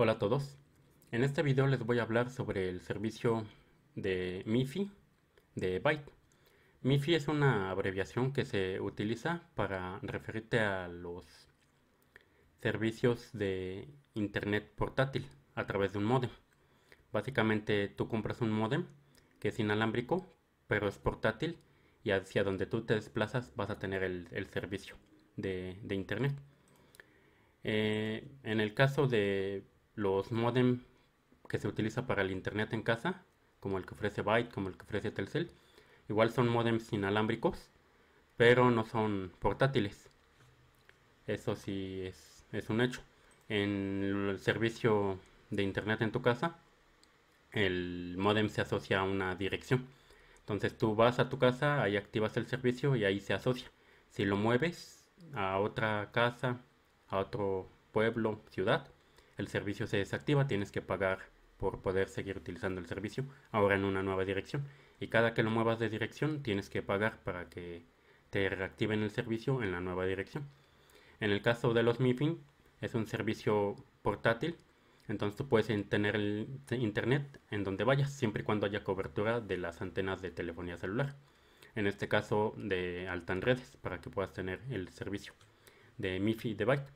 Hola a todos, en este video les voy a hablar sobre el servicio de MIFI de Byte. MIFI es una abreviación que se utiliza para referirte a los servicios de internet portátil a través de un modem. Básicamente tú compras un modem que es inalámbrico pero es portátil y hacia donde tú te desplazas vas a tener el, servicio de, internet. Eh, en el caso de los modems que se utiliza para el internet en casa, como el que ofrece Byte, como el que ofrece Telcel, igual son modems inalámbricos, pero no son portátiles. Eso sí es, es un hecho. En el servicio de internet en tu casa, el modem se asocia a una dirección. Entonces tú vas a tu casa, ahí activas el servicio y ahí se asocia. Si lo mueves a otra casa, a otro pueblo, ciudad, el servicio se desactiva, tienes que pagar por poder seguir utilizando el servicio ahora en una nueva dirección. Y cada que lo muevas de dirección, tienes que pagar para que te reactiven el servicio en la nueva dirección. En el caso de los MIFIN, es un servicio portátil, entonces tú puedes tener el internet en donde vayas, siempre y cuando haya cobertura de las antenas de telefonía celular. En este caso de Altan Redes, para que puedas tener el servicio de MIFI de Byte.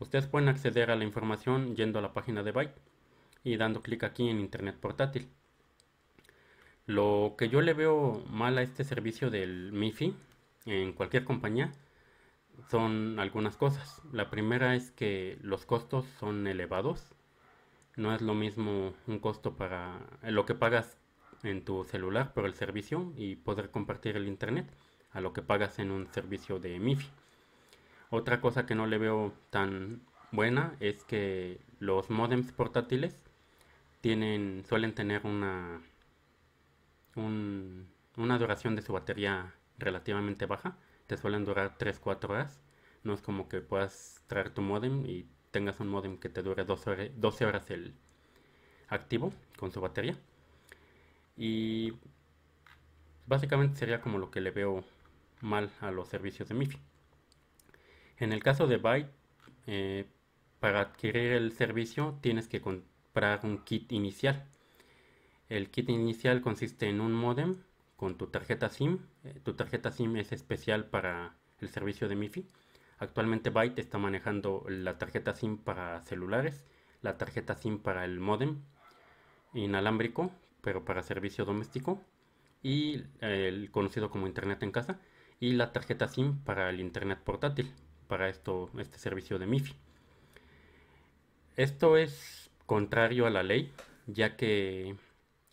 Ustedes pueden acceder a la información yendo a la página de Byte y dando clic aquí en Internet Portátil. Lo que yo le veo mal a este servicio del MIFI en cualquier compañía son algunas cosas. La primera es que los costos son elevados. No es lo mismo un costo para lo que pagas en tu celular por el servicio y poder compartir el internet a lo que pagas en un servicio de MIFI. Otra cosa que no le veo tan buena es que los modems portátiles tienen, suelen tener una, una duración de su batería relativamente baja. Te suelen durar 3-4 horas. No es como que puedas traer tu modem y tengas un modem que te dure 12 horas, 12 horas el activo con su batería. Y básicamente sería como lo que le veo mal a los servicios de MIFI. En el caso de Byte, eh, para adquirir el servicio tienes que comprar un kit inicial. El kit inicial consiste en un modem con tu tarjeta SIM. Eh, tu tarjeta SIM es especial para el servicio de MIFI. Actualmente Byte está manejando la tarjeta SIM para celulares, la tarjeta SIM para el modem inalámbrico, pero para servicio doméstico, y el conocido como Internet en casa, y la tarjeta SIM para el Internet portátil, para esto, este servicio de MIFI. Esto es contrario a la ley, ya que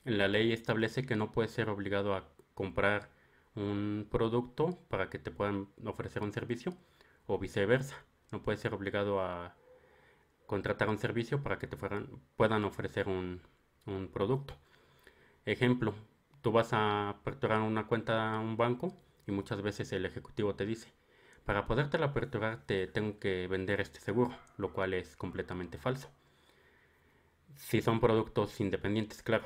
la ley establece que no puedes ser obligado a comprar un producto para que te puedan ofrecer un servicio o viceversa. No puedes ser obligado a contratar un servicio para que te puedan ofrecer un, un producto. Ejemplo, tú vas a aperturar una cuenta a un banco y muchas veces el ejecutivo te dice, para la aperturar te tengo que vender este seguro, lo cual es completamente falso. Si son productos independientes, claro.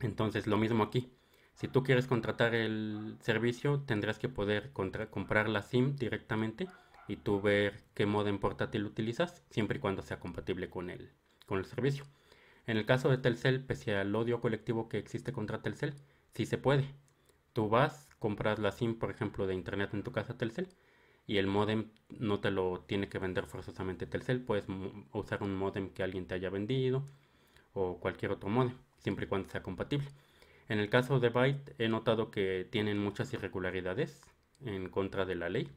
Entonces lo mismo aquí. Si tú quieres contratar el servicio, tendrás que poder comprar la SIM directamente y tú ver qué modem portátil utilizas, siempre y cuando sea compatible con el, con el servicio. En el caso de Telcel, pese al odio colectivo que existe contra Telcel, sí se puede. Tú vas, compras la SIM, por ejemplo, de internet en tu casa Telcel, y el modem no te lo tiene que vender forzosamente Telcel, puedes usar un modem que alguien te haya vendido o cualquier otro modem, siempre y cuando sea compatible. En el caso de Byte he notado que tienen muchas irregularidades en contra de la ley.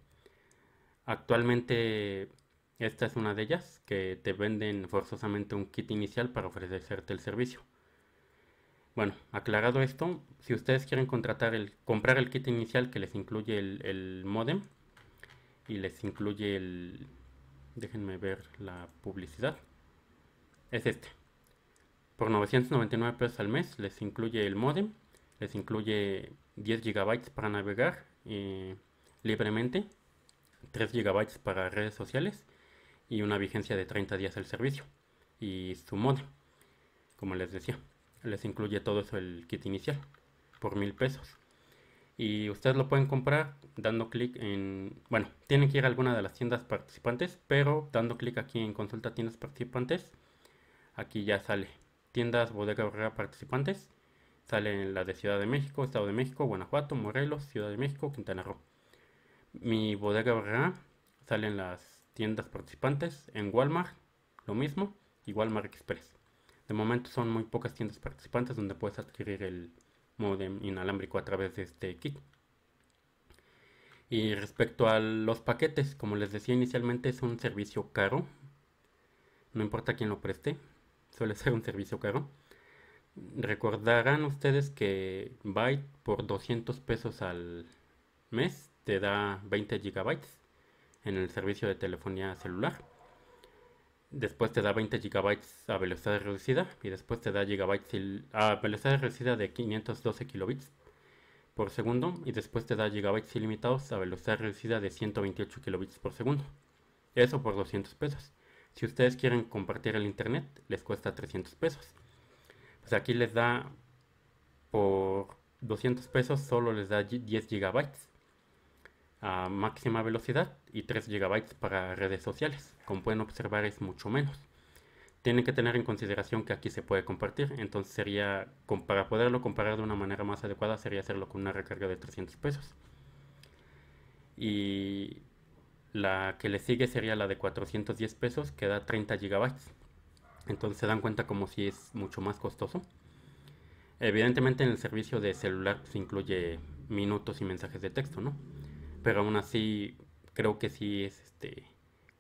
Actualmente esta es una de ellas, que te venden forzosamente un kit inicial para ofrecerte el servicio. Bueno, aclarado esto, si ustedes quieren contratar el, comprar el kit inicial que les incluye el, el modem, y les incluye el... Déjenme ver la publicidad. Es este. Por 999 pesos al mes les incluye el modem, les incluye 10 gigabytes para navegar eh, libremente, 3 gigabytes para redes sociales y una vigencia de 30 días el servicio y su modem. Como les decía, les incluye todo eso el kit inicial por mil pesos y ustedes lo pueden comprar dando clic en, bueno, tienen que ir a alguna de las tiendas participantes, pero dando clic aquí en consulta tiendas participantes, aquí ya sale tiendas bodega barrera participantes, Salen las de Ciudad de México, Estado de México, Guanajuato, Morelos, Ciudad de México, Quintana Roo. Mi bodega barrera sale las tiendas participantes, en Walmart, lo mismo, y Walmart Express. De momento son muy pocas tiendas participantes donde puedes adquirir el, modem inalámbrico a través de este kit. Y respecto a los paquetes, como les decía inicialmente, es un servicio caro. No importa quién lo preste, suele ser un servicio caro. Recordarán ustedes que Byte por 200 pesos al mes te da 20 gigabytes en el servicio de telefonía celular después te da 20 GB a velocidad reducida y después te da gigabytes a velocidad reducida de 512 kilobits por segundo y después te da gigabytes ilimitados a velocidad reducida de 128 kilobits por segundo. Eso por 200 pesos. Si ustedes quieren compartir el internet, les cuesta 300 pesos. Pues aquí les da por 200 pesos solo les da 10 gigabytes a máxima velocidad y 3 GB para redes sociales. Como pueden observar es mucho menos. Tienen que tener en consideración que aquí se puede compartir, entonces sería, para poderlo comparar de una manera más adecuada, sería hacerlo con una recarga de 300 pesos. Y la que le sigue sería la de 410 pesos, que da 30 GB. Entonces se dan cuenta como si es mucho más costoso. Evidentemente en el servicio de celular se incluye minutos y mensajes de texto, ¿no? pero aún así creo que sí es este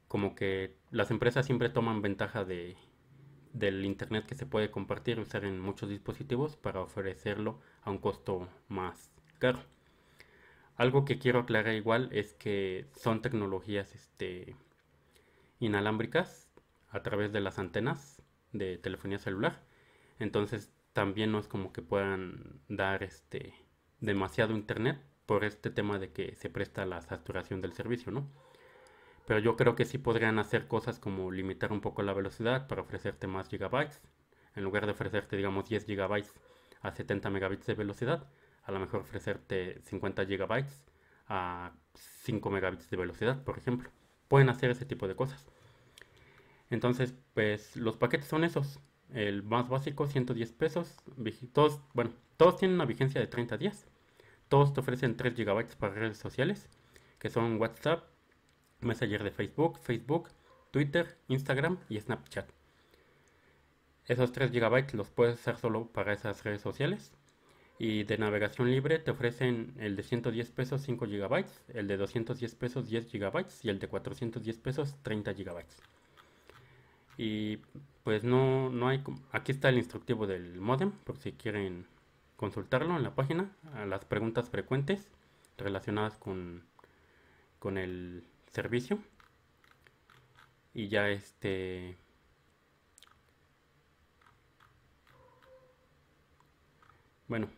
como que las empresas siempre toman ventaja de del internet que se puede compartir usar en muchos dispositivos para ofrecerlo a un costo más caro. Algo que quiero aclarar igual es que son tecnologías este, inalámbricas a través de las antenas de telefonía celular. Entonces también no es como que puedan dar este demasiado internet por este tema de que se presta la saturación del servicio, ¿no? Pero yo creo que sí podrían hacer cosas como limitar un poco la velocidad para ofrecerte más gigabytes. En lugar de ofrecerte, digamos, 10 gigabytes a 70 megabits de velocidad, a lo mejor ofrecerte 50 gigabytes a 5 megabits de velocidad, por ejemplo. Pueden hacer ese tipo de cosas. Entonces, pues los paquetes son esos. El más básico, 110 pesos. Todos, bueno, todos tienen una vigencia de 30 días. Todos te ofrecen 3 GB para redes sociales, que son WhatsApp, Messenger de Facebook, Facebook, Twitter, Instagram y Snapchat. Esos 3 GB los puedes usar solo para esas redes sociales. Y de navegación libre te ofrecen el de 110 pesos 5 GB, el de 210 pesos 10 GB y el de 410 pesos 30 GB. Y pues no, no hay... Aquí está el instructivo del modem por si quieren consultarlo en la página, a las preguntas frecuentes relacionadas con, con el servicio. Y ya este... Bueno,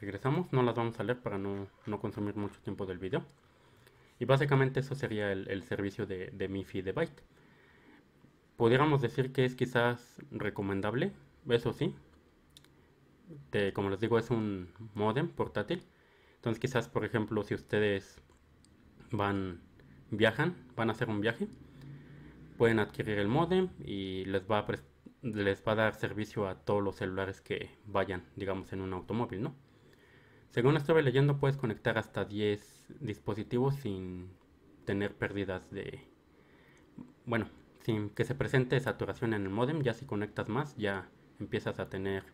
regresamos, no las vamos a leer para no, no consumir mucho tiempo del video. Y básicamente eso sería el, servicio de, de MIFI de Byte. Podríamos decir que es quizás recomendable, eso sí, como les digo, es un modem portátil. Entonces quizás, por ejemplo, si ustedes van, viajan, van a hacer un viaje, pueden adquirir el modem y les va a, les va a dar servicio a todos los celulares que vayan, digamos, en un automóvil, ¿no? Según estuve leyendo, puedes conectar hasta 10 dispositivos sin tener pérdidas de... Bueno, sin que se presente saturación en el modem, ya si conectas más, ya empiezas a tener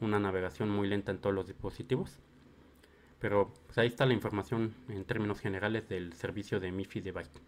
una navegación muy lenta en todos los dispositivos. Pero pues, ahí está la información en términos generales del servicio de MiFi Byte.